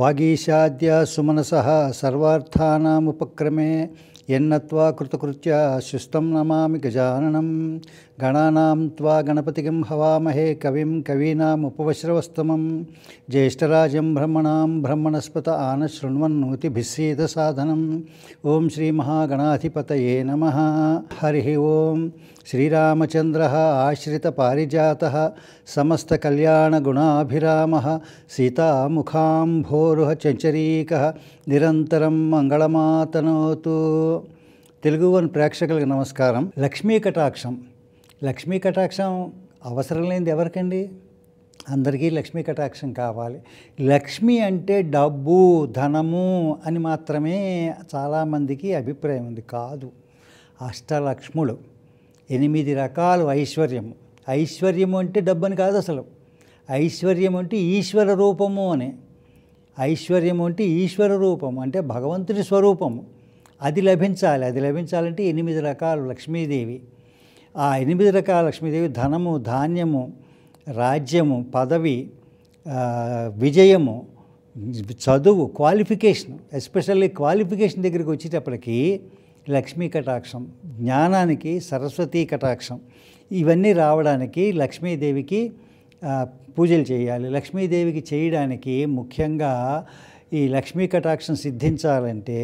वागीशाद्या सुमनसः सर्वार्थानाम् उपक्रमे यन्नत्वा कृतकृत्या शिस्तं नमामि गजाननं गणानां त्वा गणपतिगं हवामहे कविं कवीनाम् उपवश्रवस्तमं ज्येष्ठराजं ब्रह्मणां ब्रह्मणस्पत आनशृण्वन्नोतिभिस्सीदसाधनम् नम श्रीमहागणाधिपतये नमः हरिः ॐ श्रीरामचन्द्रः आश्रितपारिजातः समस्तकल्याणगुणाभिरामः सीतामुखाम्भोरुह चञ्चरीकः निरन्तरं मङ्गलमातनोतु తెలుగు వన్ ప్రేక్షకులకు నమస్కారం లక్ష్మీ కటాక్షం లక్ష్మీ కటాక్షం అవసరం లేనిది ఎవరికండి అందరికీ లక్ష్మీ కటాక్షం కావాలి లక్ష్మి అంటే డబ్బు ధనము అని మాత్రమే చాలామందికి అభిప్రాయం ఉంది కాదు అష్టలక్ష్ములు ఎనిమిది రకాలు ఐశ్వర్యము ఐశ్వర్యము అంటే డబ్బు అని కాదు అసలు ఐశ్వర్యం అంటే ఈశ్వర రూపము అని ఐశ్వర్యం అంటే ఈశ్వర రూపము అంటే భగవంతుడి స్వరూపము అది లభించాలి అది లభించాలంటే ఎనిమిది రకాలు లక్ష్మీదేవి ఆ ఎనిమిది రకాల లక్ష్మీదేవి ధనము ధాన్యము రాజ్యము పదవి విజయము చదువు క్వాలిఫికేషన్ ఎస్పెషల్లీ క్వాలిఫికేషన్ దగ్గరికి వచ్చేటప్పటికి లక్ష్మీ కటాక్షం జ్ఞానానికి సరస్వతీ కటాక్షం ఇవన్నీ రావడానికి లక్ష్మీదేవికి పూజలు చేయాలి లక్ష్మీదేవికి చేయడానికి ముఖ్యంగా ఈ లక్ష్మీ కటాక్షం సిద్ధించాలంటే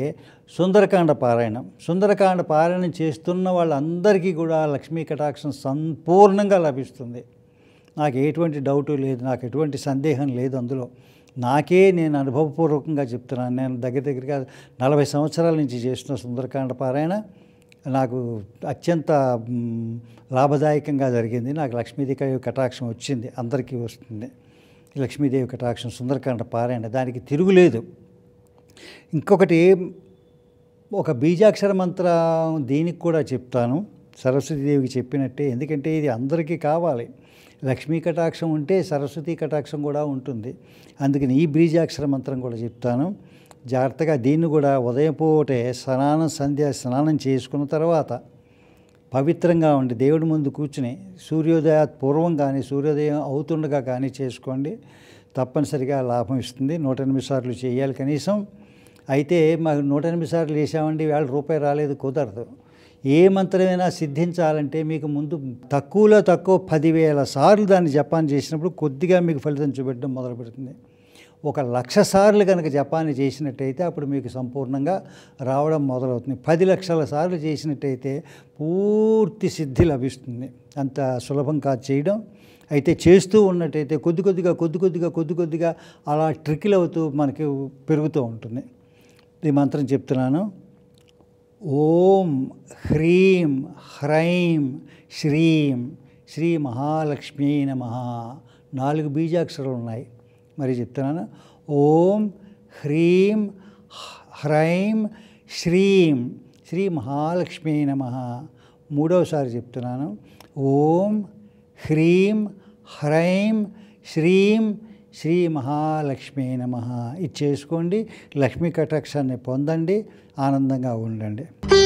సుందరకాండ పారాయణం సుందరకాండ పారాయణం చేస్తున్న వాళ్ళందరికీ కూడా లక్ష్మీ కటాక్షం సంపూర్ణంగా లభిస్తుంది నాకు ఎటువంటి డౌటు లేదు నాకు ఎటువంటి సందేహం లేదు అందులో నాకే నేను అనుభవపూర్వకంగా చెప్తున్నాను నేను దగ్గర దగ్గరగా నలభై సంవత్సరాల నుంచి చేసిన సుందరకాండ పారాయణ నాకు అత్యంత లాభదాయకంగా జరిగింది నాకు లక్ష్మీదేవి కటాక్షం వచ్చింది అందరికీ వస్తుంది లక్ష్మీదేవి కటాక్షం సుందరకాండ పారాయణ దానికి తిరుగులేదు ఇంకొకటి ఒక బీజాక్షర మంత్రం దీనికి కూడా చెప్తాను సరస్వతీదేవికి చెప్పినట్టే ఎందుకంటే ఇది అందరికీ కావాలి లక్ష్మీ కటాక్షం ఉంటే సరస్వతి కటాక్షం కూడా ఉంటుంది అందుకని ఈ బీజాక్షర మంత్రం కూడా చెప్తాను జాగ్రత్తగా దీన్ని కూడా ఉదయం పూటే స్నానం సంధ్య స్నానం చేసుకున్న తర్వాత పవిత్రంగా ఉండి దేవుడి ముందు కూర్చుని సూర్యోదయ పూర్వం కానీ సూర్యోదయం అవుతుండగా కానీ చేసుకోండి తప్పనిసరిగా లాభం ఇస్తుంది నూట ఎనిమిది సార్లు చేయాలి కనీసం అయితే మాకు నూట ఎనిమిది సార్లు వేసామండి వేళ రూపాయి రాలేదు కుదరదు ఏ మంత్రమైనా సిద్ధించాలంటే మీకు ముందు తక్కువలో తక్కువ పదివేల సార్లు దాన్ని జపాన్ చేసినప్పుడు కొద్దిగా మీకు ఫలితం చూపెట్టడం మొదలు పెడుతుంది ఒక లక్ష సార్లు కనుక జపాన్ని చేసినట్టయితే అప్పుడు మీకు సంపూర్ణంగా రావడం మొదలవుతుంది పది లక్షల సార్లు చేసినట్టయితే పూర్తి సిద్ధి లభిస్తుంది అంత సులభం కాదు చేయడం అయితే చేస్తూ ఉన్నట్టయితే కొద్ది కొద్దిగా కొద్ది కొద్దిగా కొద్ది కొద్దిగా అలా ట్రికిల్ అవుతూ మనకి పెరుగుతూ ఉంటుంది ఈ మంత్రం చెప్తున్నాను ఓం హ్రీం హ్రైం శ్రీం శ్రీ మహాలక్ష్మీ నమ నాలుగు బీజాక్షరాలు ఉన్నాయి మరి చెప్తున్నాను ఓం హ్రీం హ్రైం శ్రీం శ్రీ మహాలక్ష్మీ నమ మూడవసారి చెప్తున్నాను ఓం హ్రీం హ్రైం శ్రీం శ్రీ మహాలక్ష్మీ నమ ఇది చేసుకోండి లక్ష్మీ కటాక్షాన్ని పొందండి ఆనందంగా ఉండండి